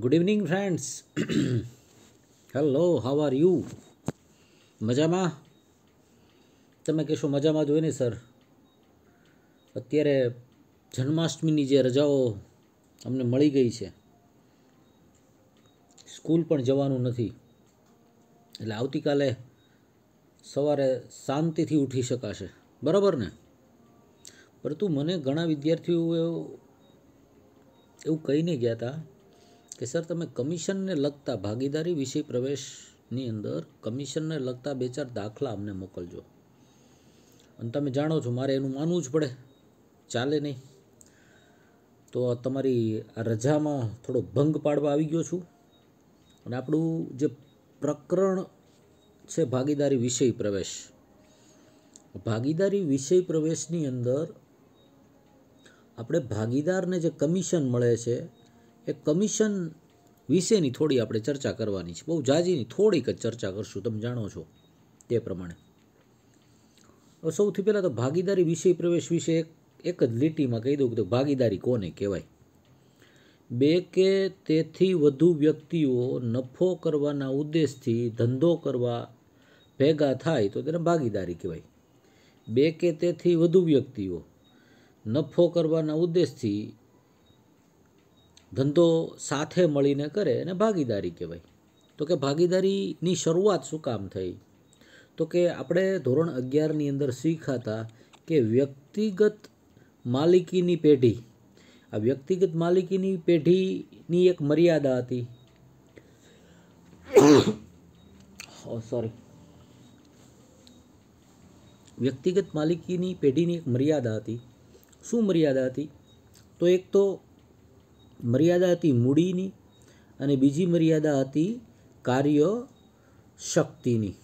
good evening friends hello how are you મજામાં તમે કહેશો મજામાં જ ને સર અત્યારે જન્માષ્ટમીની જે રજાઓ અમને મળી ગઈ છે સ્કૂલ પણ જવાનું નથી એટલે આવતીકાલે સવારે શાંતિથી ઉઠી શકાશે બરાબર ને પરંતુ મને ઘણા વિદ્યાર્થીઓ એવું કહીને ગયા હતા કે સર તમે કમિશનને લગતા ભાગીદારી વિષય પ્રવેશની અંદર કમિશનને લગતા બે ચાર દાખલા અમને મોકલજો અને તમે જાણો છો મારે એનું માનવું જ પડે ચાલે નહીં તો તમારી આ રજામાં થોડો ભંગ પાડવા આવી ગયો છું અને આપણું જે પ્રકરણ છે ભાગીદારી વિષય પ્રવેશ ભાગીદારી વિષય પ્રવેશની અંદર આપણે ભાગીદારને જે કમિશન મળે છે એ કમિશન વિશેની થોડી આપણે ચર્ચા કરવાની છે બહુ જાજીની થોડીક જ ચર્ચા કરશું તમે જાણો છો તે પ્રમાણે સૌથી પહેલાં તો ભાગીદારી વિષય પ્રવેશ વિશે એક જ લીટીમાં કહી દઉં કે ભાગીદારી કોને કહેવાય બે કે તેથી વધુ વ્યક્તિઓ નફો કરવાના ઉદ્દેશથી ધંધો કરવા ભેગા થાય તો તેને ભાગીદારી કહેવાય બે કે તેથી વધુ વ્યક્તિઓ નફો કરવાના ઉદ્દેશથી ધંધો સાથે મળીને કરે એને ભાગીદારી કહેવાય તો કે ભાગીદારીની શરૂઆત શું કામ થઈ તો કે આપણે ધોરણ અગિયારની અંદર શીખ્યા હતા કે વ્યક્તિગત માલિકીની પેઢી આ વ્યક્તિગત માલિકીની પેઢીની એક મર્યાદા હતી સોરી oh, વ્યક્તિગત માલિકીની પેઢીની એક મર્યાદા હતી શું મર્યાદા હતી તો એક તો મર્યાદા હતી મૂડીની અને બીજી મર્યાદા હતી કાર્ય શક્તિની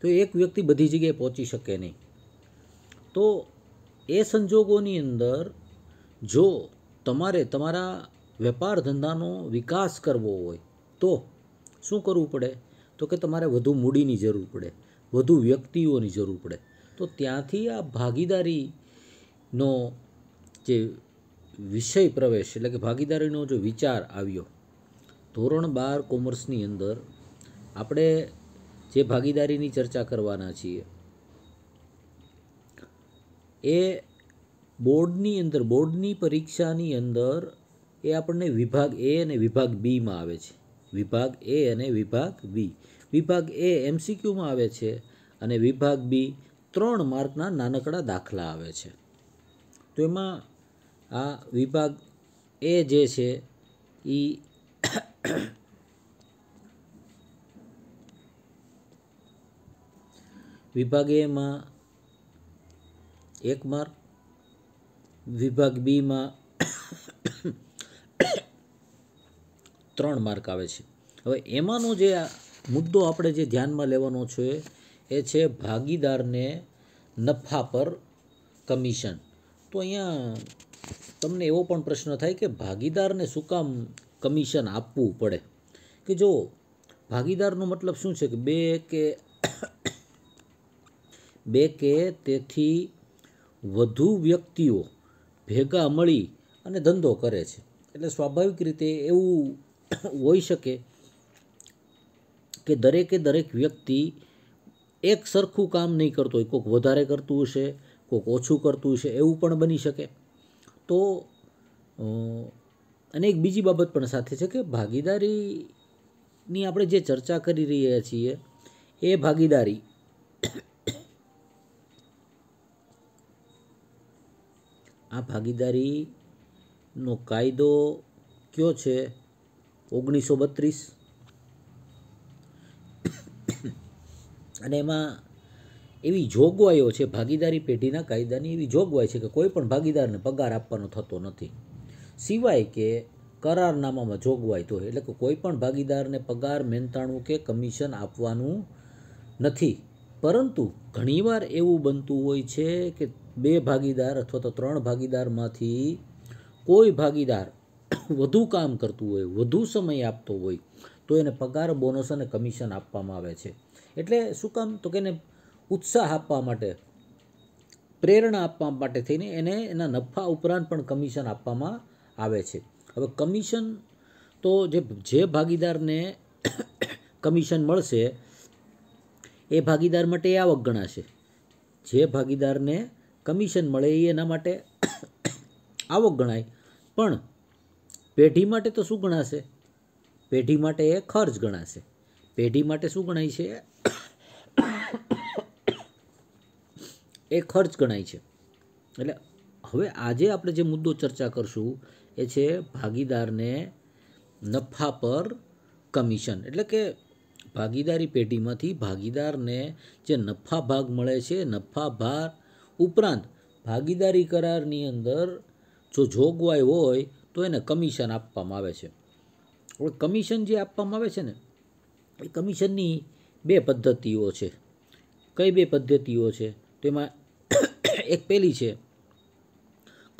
તો એક વ્યક્તિ બધી જગ્યાએ પહોંચી શકે નહીં તો એ સંજોગોની અંદર જો તમારે તમારા વેપાર ધંધાનો વિકાસ કરવો હોય તો શું કરવું પડે તો કે તમારે વધુ મૂડીની જરૂર પડે વધુ વ્યક્તિઓની જરૂર પડે તો ત્યાંથી આ ભાગીદારીનો જે વિષય પ્રવેશ એટલે કે ભાગીદારીનો જો વિચાર આવ્યો ધોરણ બાર કોમર્સની અંદર આપણે જે ભાગીદારીની ચર્ચા કરવાના છીએ એ બોર્ડની અંદર બોર્ડની પરીક્ષાની અંદર એ આપણને વિભાગ એ અને વિભાગ બીમાં આવે છે વિભાગ એ અને વિભાગ બી વિભાગ એ એમસીક્યુમાં આવે છે અને વિભાગ બી ત્રણ માર્કના નાનકડા દાખલા આવે છે તો એમાં આ વિભાગ એ જે છે એ વિભાગ એમાં એક માર્ક વિભાગ બીમાં ત્રણ માર્ક આવે છે હવે એમાંનો જે મુદ્દો આપણે જે ધ્યાનમાં લેવાનો છે એ છે ભાગીદારને નફા પર કમિશન તો અહીંયા તમને એવો પણ પ્રશ્ન થાય કે ભાગીદારને શું કામ કમિશન આપવું પડે કે જો ભાગીદારનો મતલબ શું છે કે બે કે બે કે તેથી વધુ વ્યક્તિઓ ભેગા મળી અને ધંધો કરે છે એટલે સ્વાભાવિક રીતે એવું હોઈ શકે કે દરેકે દરેક વ્યક્તિ એક સરખું કામ નહીં કરતો હોય કોઈક વધારે કરતું હશે કોઈક ઓછું કરતું હશે એવું પણ બની શકે તો અને એક બીજી બાબત પણ સાથે છે કે ભાગીદારીની આપણે જે ચર્ચા કરી રહ્યા છીએ એ ભાગીદારી આ ભાગીદારીનો કાયદો કયો છે ઓગણીસો બત્રીસ અને એમાં એવી જોગવાઈઓ છે ભાગીદારી પેઢીના કાયદાની એવી જોગવાઈ છે કે કોઈ પણ ભાગીદારને પગાર આપવાનો થતો નથી સિવાય કે કરારનામામાં જોગવાઈ તો એટલે કે કોઈ પણ ભાગીદારને પગાર મહેનતાણું કે કમિશન આપવાનું નથી પરંતુ ઘણીવાર એવું બનતું હોય છે કે બે ભાગીદાર અથવા તો ત્રણ ભાગીદારમાંથી કોઈ ભાગીદાર વધુ કામ કરતું હોય વધુ સમય આપતો હોય તો એને પગાર બોનસ અને કમિશન આપવામાં આવે છે એટલે શું કામ તો કે એને ઉત્સાહ આપવા માટે પ્રેરણા આપવા માટે થઈને એને એના નફા ઉપરાંત પણ કમિશન આપવામાં આવે છે હવે કમિશન તો જે જે ભાગીદારને કમિશન મળશે એ ભાગીદાર માટે એ આવક ગણાશે જે ભાગીદારને કમિશન મળે એ એના માટે આવક ગણાય પણ પેઢી માટે તો શું ગણાશે પેઢી માટે એ ખર્ચ ગણાશે પેઢી માટે શું ગણાય છે એ ખર્ચ ગણાય છે એટલે હવે આજે આપણે જે મુદ્દો ચર્ચા કરશું એ છે ભાગીદારને નફા પર કમિશન એટલે કે ભાગીદારી પેઢીમાંથી ભાગીદારને જે નફા ભાગ મળે છે નફા ભાર ઉપરાંત ભાગીદારી કરારની અંદર જો જોગવાઈ હોય તો એને કમિશન આપવામાં આવે છે હવે કમિશન જે આપવામાં આવે છે ને એ કમિશનની બે પદ્ધતિઓ છે કઈ બે પદ્ધતિઓ છે તેમાં એક પહેલી છે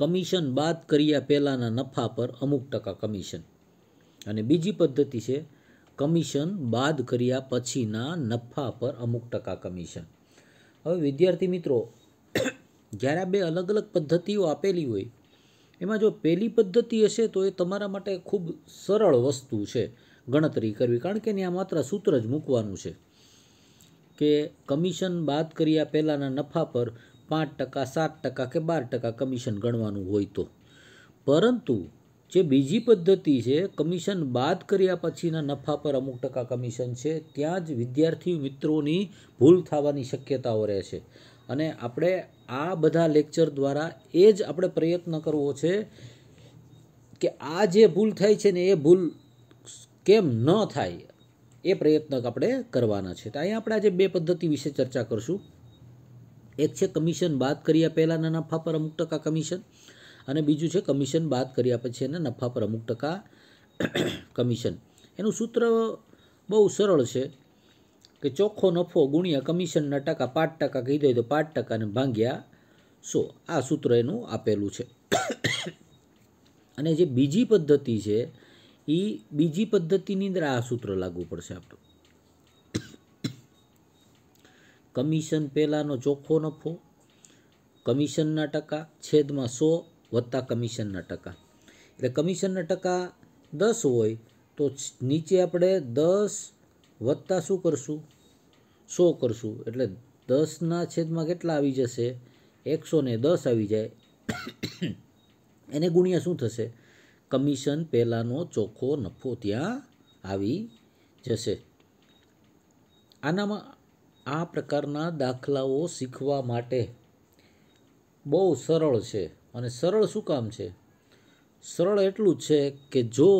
કમિશન બાદ કર્યા પહેલાંના નફા પર અમુક ટકા કમિશન અને બીજી પદ્ધતિ છે કમિશન બાદ કર્યા પછીના નફા પર અમુક ટકા કમિશન હવે વિદ્યાર્થી મિત્રો જ્યારે આ બે અલગ અલગ પદ્ધતિઓ આપેલી હોય એમાં જો પહેલી પદ્ધતિ હશે તો એ તમારા માટે ખૂબ સરળ વસ્તુ છે ગણતરી કરવી કારણ કે ત્યાં માત્ર સૂત્ર જ મૂકવાનું છે કે કમિશન બાદ કર્યા પહેલાંના નફા પર પાંચ ટકા સાત ટકા કે બાર ટકા કમિશન ગણવાનું હોય તો પરંતુ જે બીજી પદ્ધતિ છે કમિશન બાદ કર્યા પછીના નફા પર અમુક ટકા કમિશન છે ત્યાં જ વિદ્યાર્થી મિત્રોની ભૂલ થવાની શક્યતાઓ રહે છે અને આપણે આ બધા લેક્ચર દ્વારા એ જ આપણે પ્રયત્ન કરવો છે કે આ જે ભૂલ થાય છે ને એ ભૂલ કેમ ન થાય એ પ્રયત્ન આપણે કરવાના છે તો અહીંયા આપણે આજે બે પદ્ધતિ વિશે ચર્ચા કરશું એક છે કમિશન બાદ કર્યા પહેલાંના નફા પર અમુક ટકા કમિશન અને બીજું છે કમિશન બાદ કર્યા પછી એના નફા પર અમુક ટકા કમિશન એનું સૂત્ર બહુ સરળ છે કે ચોખ્ખો નફો ગુણ્યા કમિશનના ટકા પાંચ ટકા કહી દઈએ તો પાંચ ટકાને ભાંગ્યા સો આ સૂત્ર એનું આપેલું છે અને જે બીજી પદ્ધતિ છે એ બીજી પદ્ધતિની અંદર આ સૂત્ર લાગુ પડશે આપણું કમિશન પહેલાંનો ચોખ્ખો નફો કમિશનના ટકા છેદમાં સો વત્તા કમિશનના ટકા એટલે કમિશનના ટકા દસ હોય તો નીચે આપણે દસ વત્તા શું કરશું સો કરશું એટલે દસના છેદમાં કેટલા આવી જશે એકસો દસ આવી જાય એને ગુણ્યા શું થશે કમિશન પહેલાંનો ચોખ્ખો નફો ત્યાં આવી જશે આનામાં આ પ્રકારના દાખલાઓ શીખવા માટે બહુ સરળ છે અને સરળ શું કામ છે સરળ એટલું છે કે જો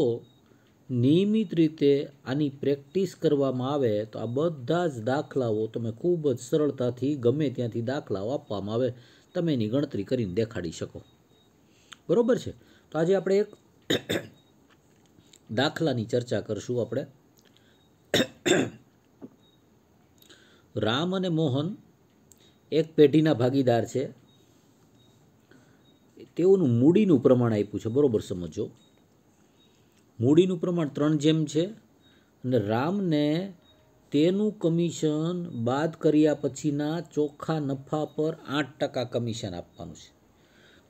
નિયમિત રીતે આની પ્રેક્ટિસ કરવામાં આવે તો આ બધા જ દાખલાઓ તમે ખૂબ જ સરળતાથી ગમે ત્યાંથી દાખલાઓ આપવામાં આવે તમે એની ગણતરી કરીને દેખાડી શકો બરાબર છે તો આજે આપણે એક દાખલાની ચર્ચા કરશું આપણે રામ અને મોહન એક પેઢીના ભાગીદાર છે તેઓનું મૂડીનું પ્રમાણ આપ્યું છે બરાબર સમજો મૂડીનું પ્રમાણ ત્રણ જેમ છે અને રામને તેનું કમિશન બાદ કર્યા પછીના ચોખ્ખા નફા પર આઠ ટકા કમિશન આપવાનું છે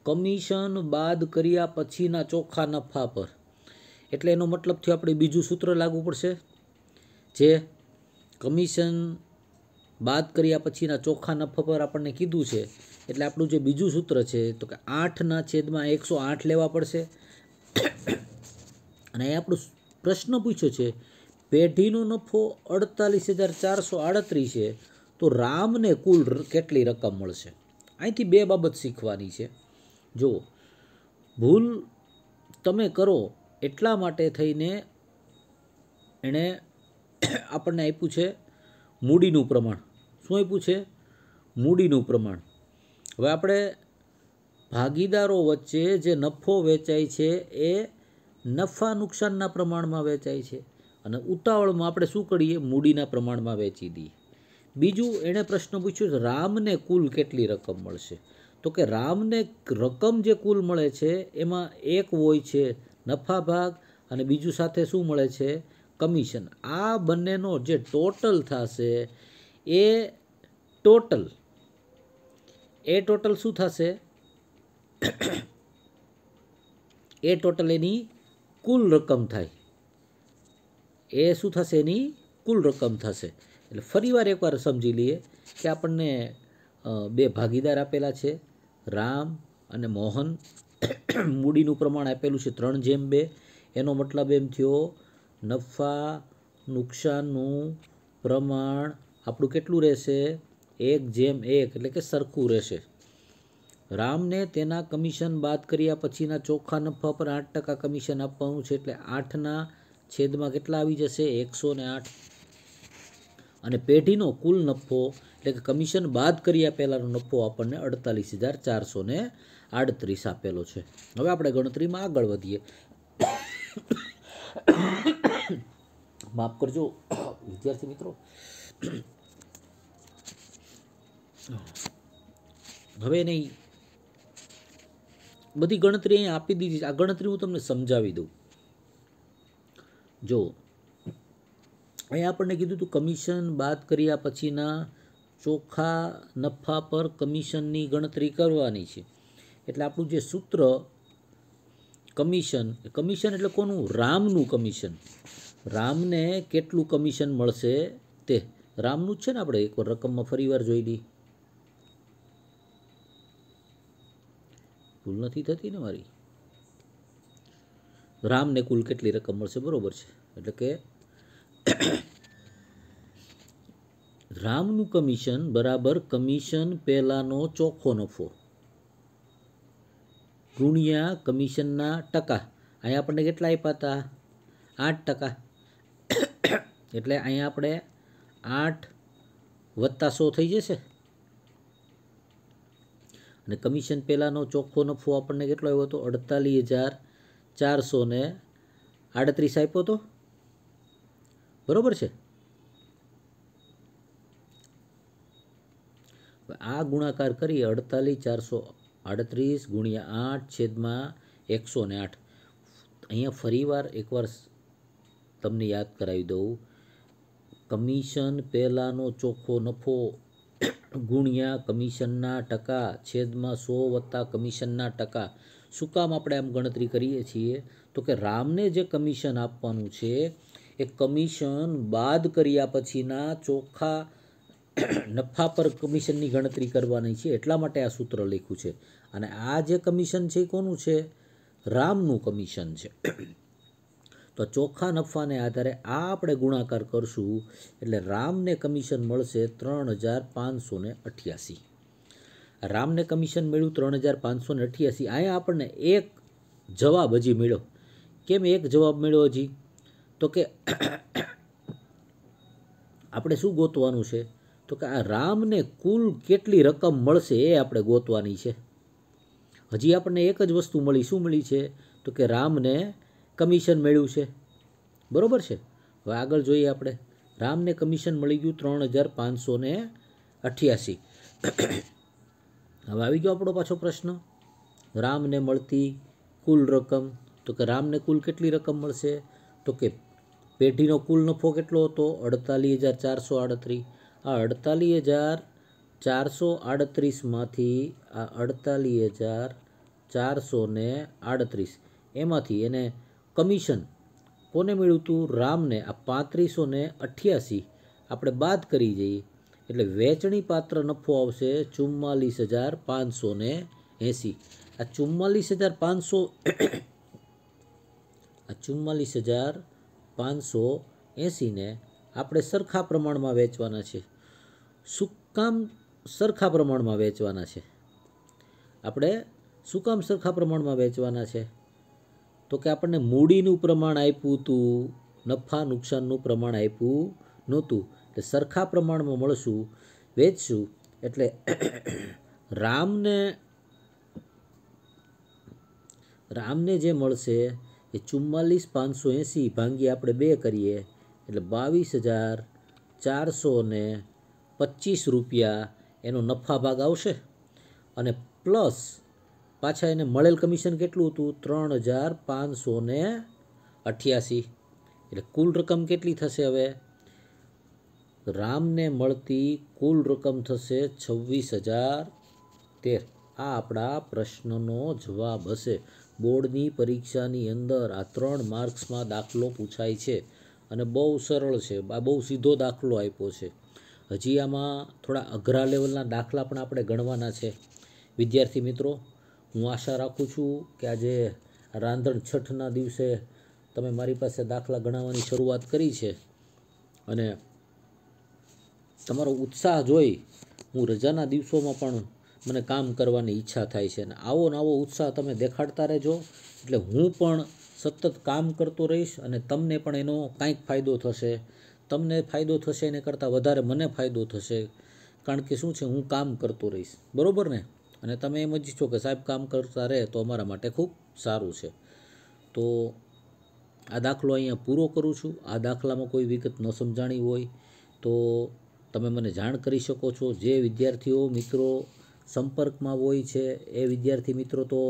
કમિશન બાદ કર્યા પછીના ચોખ્ખા નફા પર એટલે એનો મતલબ થયો આપણે બીજું સૂત્ર લાગુ પડશે જે કમિશન બાદ કર્યા પછીના ચોખ્ખા નફા પર આપણને કીધું છે એટલે આપણું જે બીજું સૂત્ર છે તો કે આઠના છેદમાં એકસો આઠ લેવા પડશે અને એ આપણો પ્રશ્ન પૂછ્યો છે પેઢીનો નફો અડતાલીસ હજાર ચારસો આડત્રીસ છે તો રામને કુલ કેટલી રકમ મળશે અહીંથી બે બાબત શીખવાની છે જો ભૂલ તમે કરો એટલા માટે થઈને એણે આપણને આપ્યું છે મૂડીનું પ્રમાણ શું આપ્યું છે મૂડીનું પ્રમાણ હવે આપણે ભાગીદારો વચ્ચે જે નફો વેચાય છે એ નફા નુકસાનના પ્રમાણમાં વેચાય છે અને ઉતાવળમાં આપણે શું કરીએ મૂડીના પ્રમાણમાં વેચી દઈએ બીજું એણે પ્રશ્ન પૂછ્યો રામને કુલ કેટલી રકમ મળશે તો કે રામને રકમ જે કુલ મળે છે એમાં એક હોય છે નફા ભાગ અને બીજું સાથે શું મળે છે કમિશન આ બંનેનો જે ટોટલ થશે એ ટોટલ એ ટોટલ શું થશે એ ટોટલ એની કુલ રકમ થાય એ શું થશે એની કુલ રકમ થશે એટલે ફરીવાર એકવાર સમજી લઈએ કે આપણને બે ભાગીદાર આપેલા છે રામ અને મોહન મૂડીનું પ્રમાણ આપેલું છે ત્રણ જેમ બે એનો મતલબ એમ થયો નફા નુકસાનનું પ્રમાણ આપણું કેટલું રહેશે એક જેમ એક એટલે કે સરખું રહેશે રામને તેના કમિશન બાદ કર્યા પછીના ચોખ્ખા નફા પર આઠ ટકા કમિશન આપવાનું છે એટલે આઠના છેદમાં કેટલા આવી જશે એકસો ને આઠ અને પેઢીનો કુલ નફો એટલે કે કમિશન બાદ કર્યા પહેલાંનો નફો આપણને અડતાલીસ હજાર ચારસો ને આડત્રીસ આપેલો છે હવે આપણે ગણતરીમાં આગળ વધીએ માફ કરજો વિદ્યાર્થી મિત્રો હવે નહીં બધી ગણતરી અહીંયા આપી દીધી આ ગણતરી હું તમને સમજાવી દઉં જો અહીંયા આપણને કીધું હતું કમિશન બાદ કર્યા પછીના ચોખ્ખા નફા પર કમિશનની ગણતરી કરવાની છે એટલે આપણું જે સૂત્ર કમિશન કમિશન એટલે કોનું રામનું કમિશન રામને કેટલું કમિશન મળશે તે રામનું જ છે ને આપણે એકવાર રકમમાં ફરીવાર જોઈ લઈએ ભૂલ નથી થતી ને મારી રામને કુલ કેટલી રકમ મળશે બરાબર છે એટલે કે રામનું કમિશન બરાબર કમિશન પહેલાંનો ચોખ્ખો નફો ગુણ્યા કમિશનના ટકા અહીંયા આપણને કેટલા આપ્યા હતા આઠ ટકા એટલે અહીંયા આપણે આઠ વત્તા સો થઈ જશે અને કમિશન પહેલાંનો ચોખ્ખો નફો આપણને કેટલો આવ્યો હતો અડતાલીસ હજાર ચારસો ને આડત્રીસ આપ્યો હતો બરાબર છે આ ગુણાકાર કરી અડતાલીસ ચારસો આડત્રીસ ગુણ્યા આઠ છેદમાં એકસો ને આઠ અહીંયા ફરીવાર એકવાર તમને યાદ કરાવી દઉં કમિશન પહેલાંનો ચોખ્ખો નફો ગુણ્યા કમિશનના ટકા છેદમાં સો વત્તા કમિશનના ટકા શું કામ આપણે આમ ગણતરી કરીએ છીએ તો કે રામને જે કમિશન આપવાનું છે એ કમિશન બાદ કર્યા પછીના ચોખ્ખા નફા પર કમિશનની ગણતરી કરવાની છે એટલા માટે આ સૂત્ર લખ્યું છે અને આ જે કમિશન છે એ કોનું છે રામનું કમિશન છે તો ચોખ્ખા નફાને આધારે આ આપણે ગુણાકાર કરશું એટલે રામને કમિશન મળશે ત્રણ હજાર પાંચસો ને અઠ્યાસી રામને કમિશન મળ્યું ત્રણ હજાર પાંચસો ને અઠ્યાસી અહીંયા આપણને એક જવાબ હજી મળ્યો કેમ એક જવાબ મળ્યો હજી તો કે આપણે શું ગોતવાનું છે તો કે આ રામને કુલ કેટલી રકમ મળશે એ આપણે ગોતવાની છે હજી આપણને એક જ વસ્તુ મળી શું મળી છે તો કે રામને કમિશન મળ્યું છે બરાબર છે હવે આગળ જોઈએ આપણે રામને કમિશન મળી ગયું ત્રણ હજાર પાંચસો ને અઠ્યાસી હવે આવી ગયો આપણો પાછો પ્રશ્ન રામને મળતી કુલ રકમ તો કે રામને કુલ કેટલી રકમ મળશે તો કે પેઢીનો કુલ નફો કેટલો હતો અડતાલીસ હજાર ચારસો આડત્રીસ આ અડતાલીસ હજાર ચારસો આડત્રીસમાંથી આ અડતાલીસ હજાર ચારસો ને આડત્રીસ એમાંથી એને કમિશન કોને મળ્યું હતું રામને આ પાંત્રીસો ને અઠ્યાસી આપણે બાદ કરી જઈએ એટલે વેચણી પાત્ર નફો આવશે ચુમ્માલીસ હજાર પાંચસો ને એંસી આ ચુમ્માલીસ હજાર પાંચસો આ ચુમ્માલીસ હજાર પાંચસો એંસીને આપણે સરખા પ્રમાણમાં વેચવાના છે શું સરખા પ્રમાણમાં વેચવાના છે આપણે શું સરખા પ્રમાણમાં વેચવાના છે તો કે આપણને મૂડીનું પ્રમાણ આપ્યું હતું નફા નુકસાનનું પ્રમાણ આપ્યું નહોતું એટલે સરખા પ્રમાણમાં મળશું વેચશું એટલે રામને રામને જે મળશે એ ચુમ્માલીસ પાંચસો એંસી ભાંગી આપણે બે કરીએ એટલે બાવીસ હજાર ચારસો ને પચીસ રૂપિયા એનો નફા ભાગ આવશે અને પ્લસ પાછા એને મળેલ કમિશન કેટલું હતું ત્રણ હજાર પાંચસો ને અઠ્યાસી એટલે કુલ રકમ કેટલી થશે હવે રામને મળતી કુલ રકમ થશે છવ્વીસ હજાર તેર આ આપણા પ્રશ્નનો જવાબ હશે બોર્ડની પરીક્ષાની અંદર આ ત્રણ માર્ક્સમાં દાખલો પૂછાય છે અને બહુ સરળ છે આ બહુ સીધો દાખલો આપ્યો છે હજી આમાં થોડા અઘરા લેવલના દાખલા પણ આપણે ગણવાના છે વિદ્યાર્થી મિત્રો હું આશા રાખું છું કે આજે રાંધણ છઠના દિવસે તમે મારી પાસે દાખલા ગણાવવાની શરૂઆત કરી છે અને તમારો ઉત્સાહ જોઈ હું રજાના દિવસોમાં પણ મને કામ કરવાની ઈચ્છા થાય છે અને આવો ને આવો ઉત્સાહ તમે દેખાડતા રહેજો એટલે હું પણ સતત કામ કરતો રહીશ અને તમને પણ એનો કાંઈક ફાયદો થશે તમને ફાયદો થશે એને કરતાં વધારે મને ફાયદો થશે કારણ કે શું છે હું કામ કરતો રહીશ બરાબર ને અને તમે એમ જ છો કે સાહેબ કામ કરતા રહે તો અમારા માટે ખૂબ સારું છે તો આ દાખલો અહીંયા પૂરો કરું છું આ દાખલામાં કોઈ વિગત ન સમજાણી હોય તો તમે મને જાણ કરી શકો છો જે વિદ્યાર્થીઓ મિત્રો સંપર્કમાં હોય છે એ વિદ્યાર્થી મિત્રો તો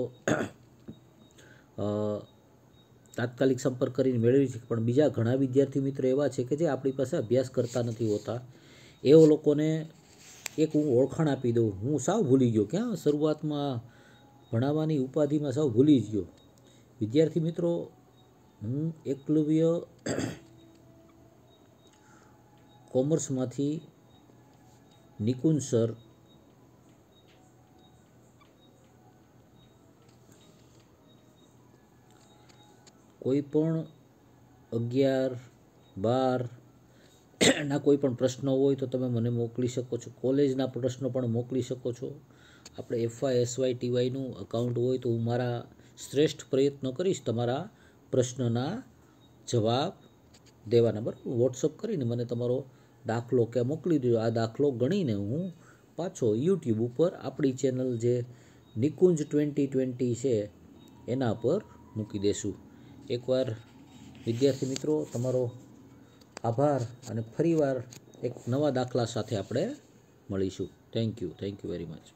તાત્કાલિક સંપર્ક કરીને મેળવી છે પણ બીજા ઘણા વિદ્યાર્થી મિત્રો એવા છે કે જે આપણી પાસે અભ્યાસ કરતા નથી હોતા એવો લોકોને એક હું ઓળખાણ આપી દઉં હું સાવ ભૂલી ગયો ક્યાં શરૂઆતમાં ભણાવવાની ઉપાધિમાં સાવ ભૂલી જ ગયો વિદ્યાર્થી મિત્રો હું એકલવ્ય કોમર્સમાંથી નિકુંજ સર કોઈ પણ અગિયાર બાર ના કોઈ પણ પ્રશ્નો હોય તો તમે મને મોકલી શકો છો કોલેજના પ્રશ્નો પણ મોકલી શકો છો આપણે એફવાય એસવાય ટીવાયનું અકાઉન્ટ હોય તો હું મારા શ્રેષ્ઠ પ્રયત્નો કરીશ તમારા પ્રશ્નના જવાબ દેવાના બરાબર વોટ્સઅપ કરીને મને તમારો દાખલો કે મોકલી દો આ દાખલો ગણીને હું પાછો યુટ્યુબ ઉપર આપણી ચેનલ જે નિકુંજ ટ્વેન્ટી ટ્વેન્ટી છે એના પર મૂકી દેશું એકવાર વિદ્યાર્થી મિત્રો તમારો આભાર અને ફરીવાર એક નવા દાખલા સાથે આપણે મળીશું thank you thank you very much